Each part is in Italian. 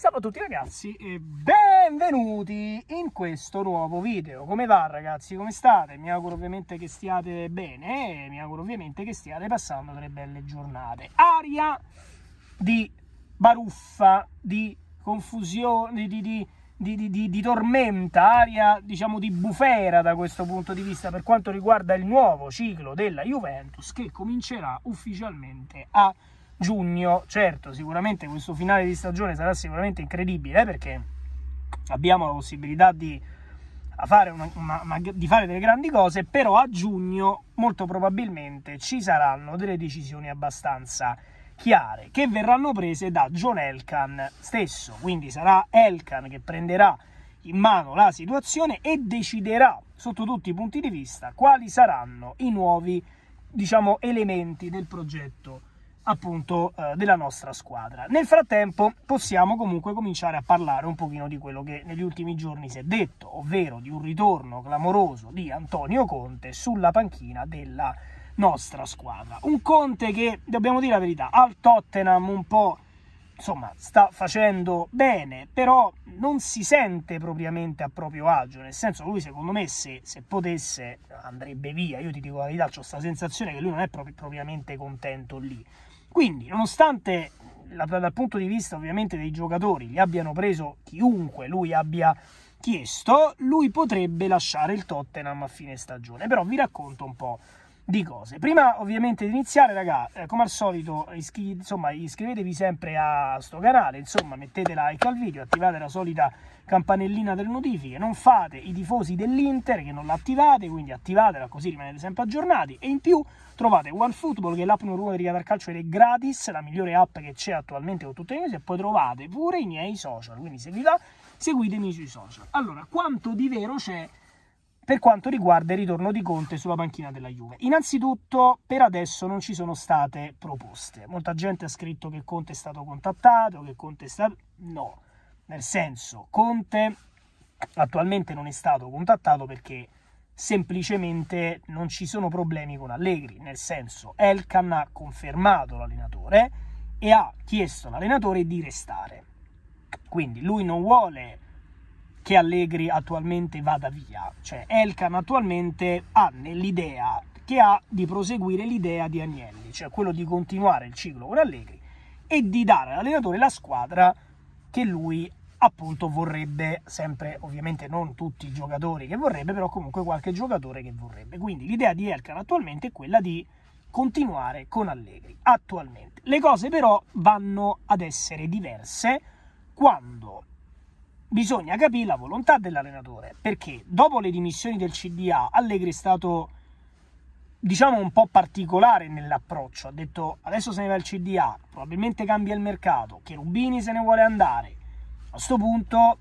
Salve a tutti ragazzi e benvenuti in questo nuovo video. Come va ragazzi? Come state? Mi auguro ovviamente che stiate bene e mi auguro ovviamente che stiate passando delle belle giornate. Aria di baruffa, di confusione, di, di, di, di tormenta, aria diciamo di bufera da questo punto di vista per quanto riguarda il nuovo ciclo della Juventus che comincerà ufficialmente a giugno. Certo, sicuramente questo finale di stagione sarà sicuramente incredibile eh, perché abbiamo la possibilità di fare, una, una, una, di fare delle grandi cose, però a giugno molto probabilmente ci saranno delle decisioni abbastanza chiare che verranno prese da John Elkan stesso, quindi sarà Elkan che prenderà in mano la situazione e deciderà sotto tutti i punti di vista quali saranno i nuovi diciamo, elementi del progetto appunto eh, della nostra squadra. Nel frattempo possiamo comunque cominciare a parlare un pochino di quello che negli ultimi giorni si è detto, ovvero di un ritorno clamoroso di Antonio Conte sulla panchina della nostra squadra. Un Conte che, dobbiamo dire la verità, al Tottenham un po' insomma, sta facendo bene, però non si sente propriamente a proprio agio, nel senso lui secondo me se, se potesse andrebbe via, io ti dico la verità, ho questa sensazione che lui non è proprio, propriamente contento lì. Quindi, nonostante dal punto di vista ovviamente dei giocatori gli abbiano preso chiunque lui abbia chiesto, lui potrebbe lasciare il Tottenham a fine stagione. Però vi racconto un po' di cose. Prima ovviamente di iniziare, raga, eh, come al solito, iscri- insomma, iscrivetevi sempre a sto canale, insomma, mettete like al video, attivate la solita campanellina delle notifiche, non fate i tifosi dell'Inter che non l'attivate, quindi attivatela così rimanete sempre aggiornati e in più trovate OneFootball che è l'app numero uno dedicata al calcio ed è gratis, la migliore app che c'è attualmente con tutte le news e poi trovate pure i miei social, quindi seguita, seguitemi sui social. Allora, quanto di vero c'è per quanto riguarda il ritorno di Conte sulla panchina della Juve. Innanzitutto, per adesso non ci sono state proposte. Molta gente ha scritto che Conte è stato contattato, che Conte è stato... No, nel senso, Conte attualmente non è stato contattato perché semplicemente non ci sono problemi con Allegri, nel senso Elkan ha confermato l'allenatore e ha chiesto all'allenatore di restare. Quindi lui non vuole che Allegri attualmente vada via, cioè Elkan attualmente ha nell'idea che ha di proseguire l'idea di Agnelli, cioè quello di continuare il ciclo con Allegri e di dare all'allenatore la squadra che lui appunto vorrebbe sempre, ovviamente non tutti i giocatori che vorrebbe, però comunque qualche giocatore che vorrebbe. Quindi l'idea di Elkan attualmente è quella di continuare con Allegri attualmente. Le cose però vanno ad essere diverse quando bisogna capire la volontà dell'allenatore, perché dopo le dimissioni del CDA Allegri è stato diciamo un po' particolare nell'approccio, ha detto adesso se ne va il CDA, probabilmente cambia il mercato, Cherubini se ne vuole andare, a punto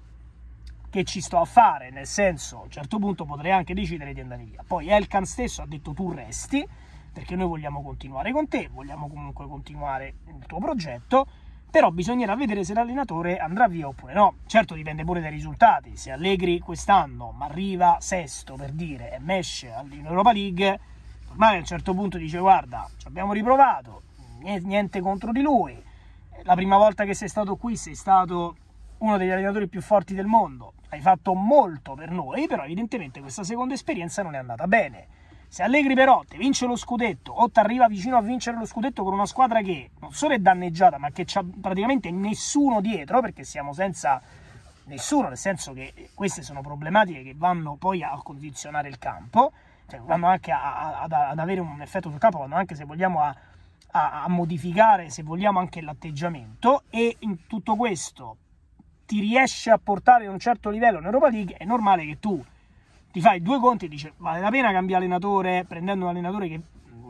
che ci sto a fare? Nel senso, a un certo punto potrei anche decidere di andare via. Poi Elkan stesso ha detto tu resti, perché noi vogliamo continuare con te, vogliamo comunque continuare il tuo progetto, però bisognerà vedere se l'allenatore andrà via oppure no. Certo dipende pure dai risultati, se Allegri quest'anno ma arriva sesto per dire e mesce in Europa League, ormai a un certo punto dice guarda ci abbiamo riprovato, niente contro di lui, la prima volta che sei stato qui sei stato uno degli allenatori più forti del mondo, hai fatto molto per noi, però evidentemente questa seconda esperienza non è andata bene. Se Allegri però te vince lo scudetto o ti arriva vicino a vincere lo scudetto con una squadra che non solo è danneggiata, ma che c'ha praticamente nessuno dietro, perché siamo senza nessuno, nel senso che queste sono problematiche che vanno poi a condizionare il campo, cioè vanno anche a, a, ad avere un effetto sul campo, vanno anche se vogliamo a, a modificare, se vogliamo, anche l'atteggiamento e in tutto questo ti riesce a portare a un certo livello in Europa League, è normale che tu ti fai due conti e dici vale la pena cambiare allenatore prendendo un allenatore che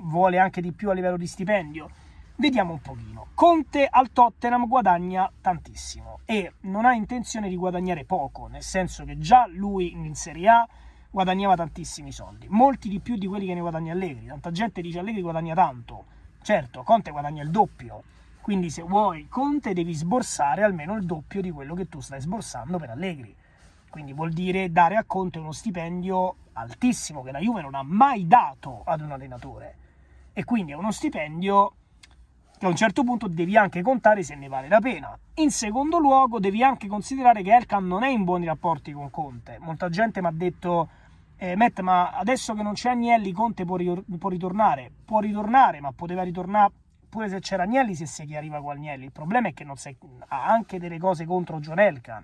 vuole anche di più a livello di stipendio. Vediamo un pochino. Conte al Tottenham guadagna tantissimo e non ha intenzione di guadagnare poco, nel senso che già lui in Serie A guadagnava tantissimi soldi, molti di più di quelli che ne guadagna Allegri. Tanta gente dice Allegri guadagna tanto. Certo, Conte guadagna il doppio, quindi se vuoi Conte devi sborsare almeno il doppio di quello che tu stai sborsando per Allegri. Quindi vuol dire dare a Conte uno stipendio altissimo che la Juve non ha mai dato ad un allenatore. E quindi è uno stipendio che a un certo punto devi anche contare se ne vale la pena. In secondo luogo devi anche considerare che Elkan non è in buoni rapporti con Conte. Molta gente mi ha detto, eh, Matt, ma adesso che non c'è Agnelli, Conte può, ri- può ritornare. Può ritornare, ma poteva ritornare Oppure se c'era Agnelli, se si arriva con Agnelli. Il problema è che non si... ha anche delle cose contro John Elkan.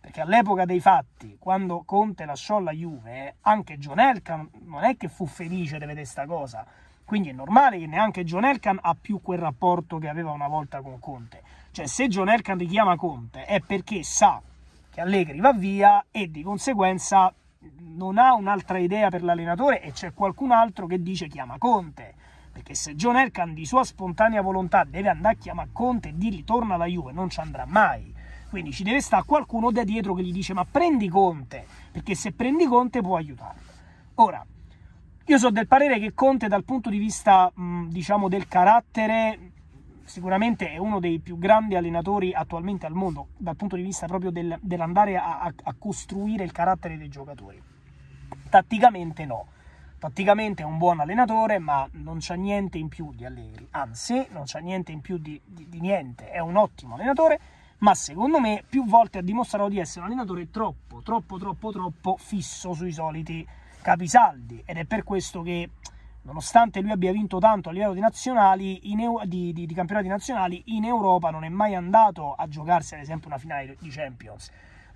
Perché all'epoca dei fatti, quando Conte lasciò la Juve, anche John Elkan non è che fu felice di vedere questa cosa. Quindi è normale che neanche John Elkan ha più quel rapporto che aveva una volta con Conte. Cioè, se John Elkan richiama Conte è perché sa che Allegri va via e di conseguenza non ha un'altra idea per l'allenatore e c'è qualcun altro che dice chiama Conte. Perché se John Erkan di sua spontanea volontà deve andare a chiamare Conte e dirgli torna alla Juve, non ci andrà mai. Quindi ci deve stare qualcuno da dietro che gli dice ma prendi Conte, perché se prendi Conte può aiutarlo. Ora, io sono del parere che Conte dal punto di vista, diciamo, del carattere, sicuramente è uno dei più grandi allenatori attualmente al mondo, dal punto di vista proprio del, dell'andare a, a costruire il carattere dei giocatori. Tatticamente no Tatticamente è un buon allenatore, ma non c'ha niente in più di Allegri, anzi non c'ha niente in più di, di, di niente, è un ottimo allenatore, ma secondo me più volte ha dimostrato di essere un allenatore troppo, troppo, troppo, troppo fisso sui soliti capisaldi ed è per questo che nonostante lui abbia vinto tanto a livello di, nazionali, di, di, di campionati nazionali, in Europa non è mai andato a giocarsi ad esempio una finale di Champions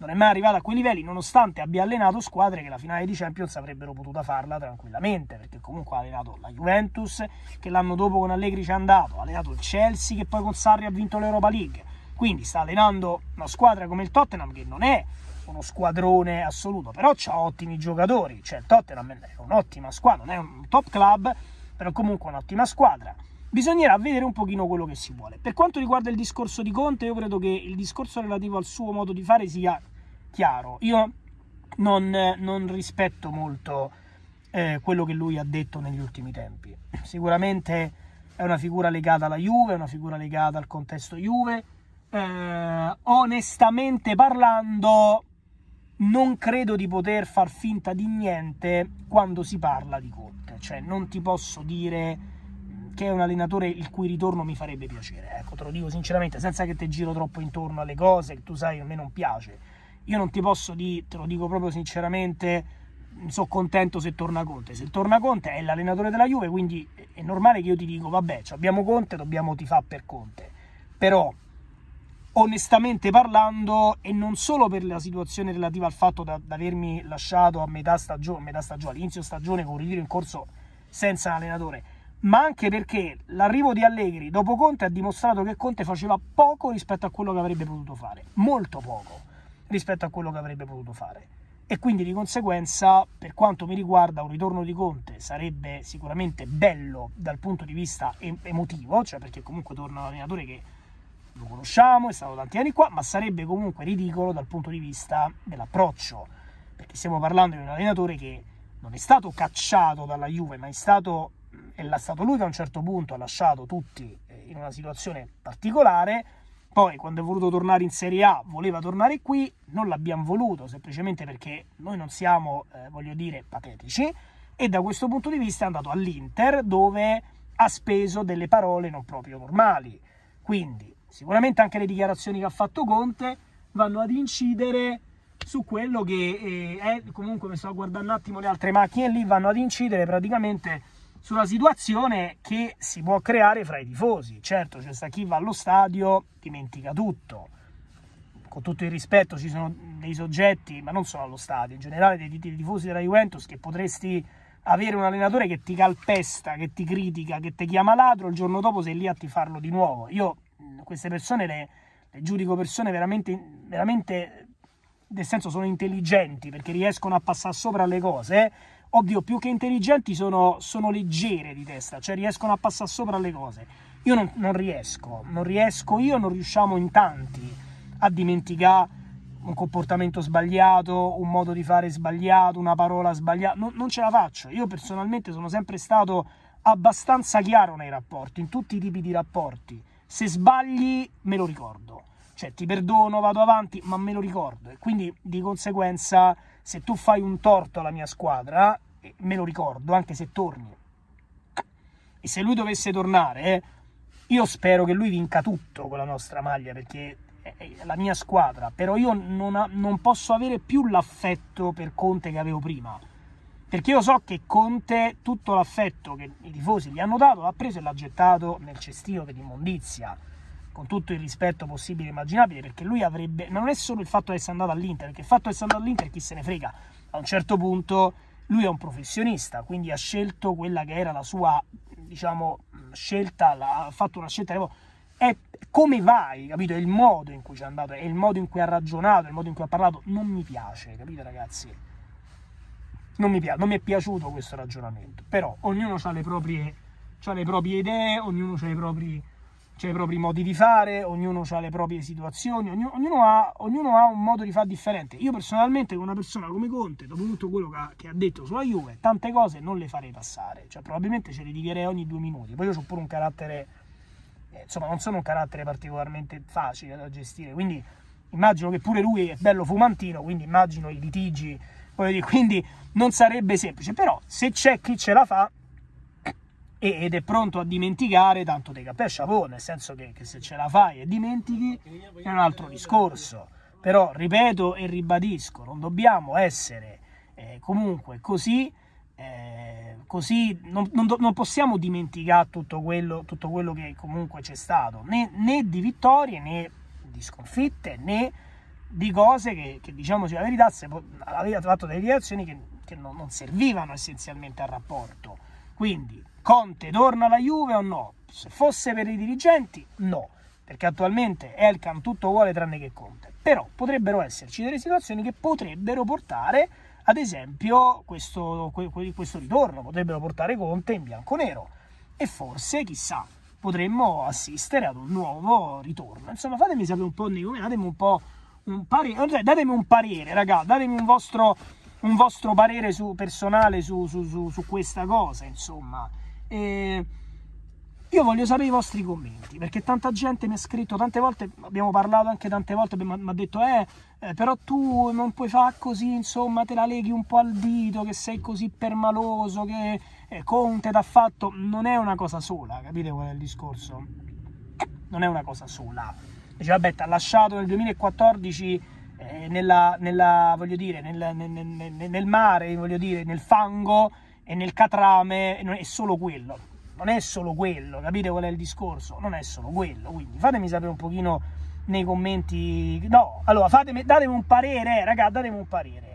non è mai arrivato a quei livelli, nonostante abbia allenato squadre che la finale di Champions avrebbero potuta farla tranquillamente, perché comunque ha allenato la Juventus, che l'anno dopo con Allegri ci è andato, ha allenato il Chelsea, che poi con Sarri ha vinto l'Europa League. Quindi sta allenando una squadra come il Tottenham, che non è uno squadrone assoluto, però ha ottimi giocatori, cioè il Tottenham è un'ottima squadra, non è un top club, però comunque un'ottima squadra. Bisognerà vedere un pochino quello che si vuole. Per quanto riguarda il discorso di Conte, io credo che il discorso relativo al suo modo di fare sia chiaro, io non, non rispetto molto eh, quello che lui ha detto negli ultimi tempi. Sicuramente è una figura legata alla Juve, è una figura legata al contesto Juve. Eh, onestamente parlando, non credo di poter far finta di niente quando si parla di Conte. Cioè, non ti posso dire che è un allenatore il cui ritorno mi farebbe piacere. Ecco, te lo dico sinceramente, senza che te giro troppo intorno alle cose che tu sai a me non piace io non ti posso dire, te lo dico proprio sinceramente, sono contento se torna Conte. Se torna Conte è l'allenatore della Juve, quindi è normale che io ti dico, vabbè, abbiamo Conte, dobbiamo ti fa per Conte. Però, onestamente parlando, e non solo per la situazione relativa al fatto da, avermi lasciato a metà stagione, metà stagione, all'inizio stagione con un ritiro in corso senza allenatore, ma anche perché l'arrivo di Allegri dopo Conte ha dimostrato che Conte faceva poco rispetto a quello che avrebbe potuto fare, molto poco rispetto a quello che avrebbe potuto fare. E quindi di conseguenza, per quanto mi riguarda, un ritorno di Conte sarebbe sicuramente bello dal punto di vista emotivo, cioè perché comunque torna un allenatore che lo conosciamo, è stato tanti anni qua, ma sarebbe comunque ridicolo dal punto di vista dell'approccio, perché stiamo parlando di un allenatore che non è stato cacciato dalla Juve, ma è stato, è stato lui che a un certo punto ha lasciato tutti eh, in una situazione particolare poi, quando è voluto tornare in Serie A, voleva tornare qui, non l'abbiamo voluto, semplicemente perché noi non siamo, eh, voglio dire, patetici, e da questo punto di vista è andato all'Inter, dove ha speso delle parole non proprio normali. Quindi, sicuramente anche le dichiarazioni che ha fatto Conte vanno ad incidere su quello che eh, è, comunque mi sto guardando un attimo le altre macchine lì, vanno ad incidere praticamente sulla situazione che si può creare fra i tifosi. Certo, c'è cioè, chi va allo stadio, dimentica tutto. Con tutto il rispetto ci sono dei soggetti, ma non solo allo stadio, in generale dei, dei tifosi della Juventus che potresti avere un allenatore che ti calpesta, che ti critica, che ti chiama ladro, il giorno dopo sei lì a tifarlo di nuovo. Io mm, queste persone le, le giudico persone veramente, veramente, nel senso sono intelligenti perché riescono a passare sopra le cose, oddio, più che intelligenti sono, sono, leggere di testa, cioè riescono a passare sopra le cose. Io non, non riesco, non riesco io, non riusciamo in tanti a dimenticare un comportamento sbagliato, un modo di fare sbagliato, una parola sbagliata, non, non ce la faccio. Io personalmente sono sempre stato abbastanza chiaro nei rapporti, in tutti i tipi di rapporti. Se sbagli me lo ricordo, cioè ti perdono, vado avanti, ma me lo ricordo e quindi di conseguenza se tu fai un torto alla mia squadra, me lo ricordo, anche se torni. E se lui dovesse tornare, io spero che lui vinca tutto con la nostra maglia, perché è la mia squadra. Però io non, ha, non posso avere più l'affetto per Conte che avevo prima. Perché io so che Conte tutto l'affetto che i tifosi gli hanno dato l'ha preso e l'ha gettato nel cestino dell'immondizia con tutto il rispetto possibile e immaginabile, perché lui avrebbe, ma non è solo il fatto di essere andato all'Inter, perché il fatto di essere andato all'Inter chi se ne frega, a un certo punto lui è un professionista, quindi ha scelto quella che era la sua, diciamo, scelta, ha fatto una scelta, è come vai, capito? È il modo in cui ci è andato, è il modo in cui ha ragionato, è il modo in cui ha parlato. Non mi piace, capito ragazzi? Non mi, piace, non mi è piaciuto questo ragionamento. Però ognuno ha le proprie, ha le proprie idee, ognuno ha i propri c'è cioè, i propri modi di fare, ognuno ha le proprie situazioni, ognuno, ognuno, ha, ognuno ha, un modo di fare differente. Io personalmente con una persona come Conte, dopo tutto quello che ha, che ha, detto sulla Juve, tante cose non le farei passare, cioè probabilmente ce le litigherei ogni due minuti. Poi io ho pure un carattere, eh, insomma non sono un carattere particolarmente facile da gestire, quindi immagino che pure lui è bello fumantino, quindi immagino i litigi, quindi non sarebbe semplice, però se c'è chi ce la fa ed è pronto a dimenticare tanto dei cappè chapeau, nel senso che, che, se ce la fai e dimentichi è un altro discorso. Però ripeto e ribadisco, non dobbiamo essere eh, comunque così, eh, così non, non, non, possiamo dimenticare tutto quello, tutto quello che comunque c'è stato, né, né, di vittorie né di sconfitte né di cose che, che diciamoci la verità, avete fatto delle reazioni che, che non, non servivano essenzialmente al rapporto. Quindi Conte torna alla Juve o no? Se fosse per i dirigenti, no, perché attualmente Elkan tutto vuole tranne che Conte. Però potrebbero esserci delle situazioni che potrebbero portare, ad esempio, questo, questo ritorno, potrebbero portare Conte in bianco-nero. E forse, chissà, potremmo assistere ad un nuovo ritorno. Insomma, fatemi sapere un po' nei commenti, datemi un po' un parere, eh, cioè, datemi un parere, raga, datemi un vostro un vostro parere su, personale su, su, su, questa cosa, insomma. E io voglio sapere i vostri commenti, perché tanta gente mi ha scritto tante volte, abbiamo parlato anche tante volte, mi ha detto, eh, eh, però tu non puoi fare così, insomma, te la leghi un po' al dito, che sei così permaloso, che eh, Conte t'ha fatto... Non è una cosa sola, capite qual è il discorso? Non è una cosa sola. Dice, vabbè, ti ha lasciato nel 2014 eh, nella, nella, dire, nel, nel, nel, nel, mare, dire, nel fango e nel catrame, non è solo quello. Non è solo quello, capite qual è il discorso? Non è solo quello, quindi fatemi sapere un pochino nei commenti. No, allora fatemi, datemi un parere, raga, datemi un parere